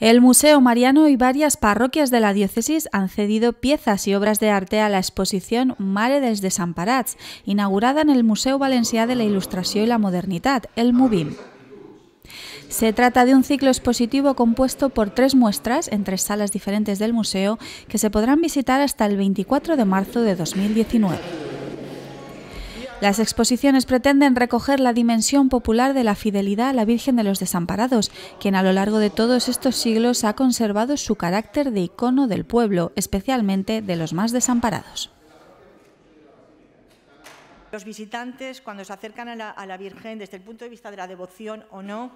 El Museo Mariano y varias parroquias de la diócesis han cedido piezas y obras de arte a la exposición Mare des Desamparats, inaugurada en el Museo Valencià de la Ilustración y la Modernidad, el MUBIM. Se trata de un ciclo expositivo compuesto por tres muestras en tres salas diferentes del museo que se podrán visitar hasta el 24 de marzo de 2019. Las exposiciones pretenden recoger la dimensión popular de la fidelidad a la Virgen de los Desamparados, quien a lo largo de todos estos siglos ha conservado su carácter de icono del pueblo, especialmente de los más desamparados. Los visitantes, cuando se acercan a la, Virgen, desde el punto de vista de la devoción o no,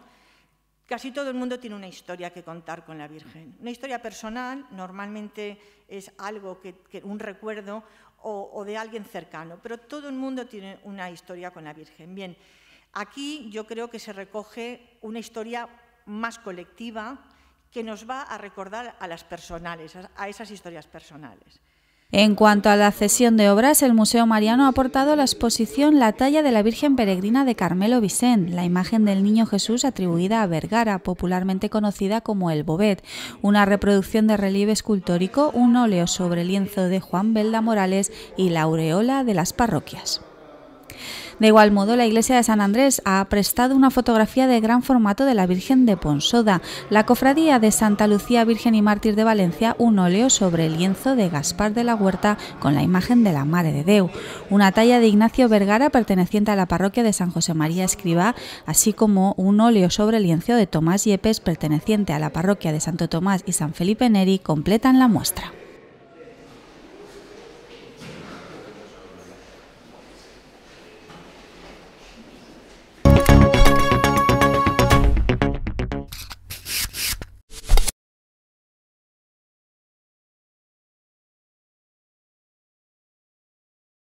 Casi todo el mundo tiene una historia que contar con la Virgen. Una historia personal normalmente es algo que, un recuerdo o, de alguien cercano, pero todo el mundo tiene una historia con la Virgen. Bien, aquí yo creo que se recoge una historia más colectiva que nos va a recordar a las personales, a esas historias personales. En cuanto a la cesión de obras, el Museo Mariano ha aportado a la exposición la talla de la Virgen Peregrina de Carmelo Vicent, la imagen del Niño Jesús atribuida a Vergara, popularmente conocida como el Bobet, una reproducción de relieve escultórico, un óleo sobre lienzo de Juan Belda Morales y la aureola de las parroquias. De igual modo, la iglesia de San Andrés ha prestado una fotografía de gran formato de la Virgen de Ponsoda, la cofradía de Santa Lucía Virgen y Mártir de Valencia, un óleo sobre el lienzo de Gaspar de la Huerta con la imagen de la Mare de Deu, una talla de Ignacio Vergara perteneciente a la parroquia de San José María Escribá, así como un óleo sobre el lienzo de Tomás Yepes perteneciente a la parroquia de Santo Tomás y San Felipe Neri completan la muestra.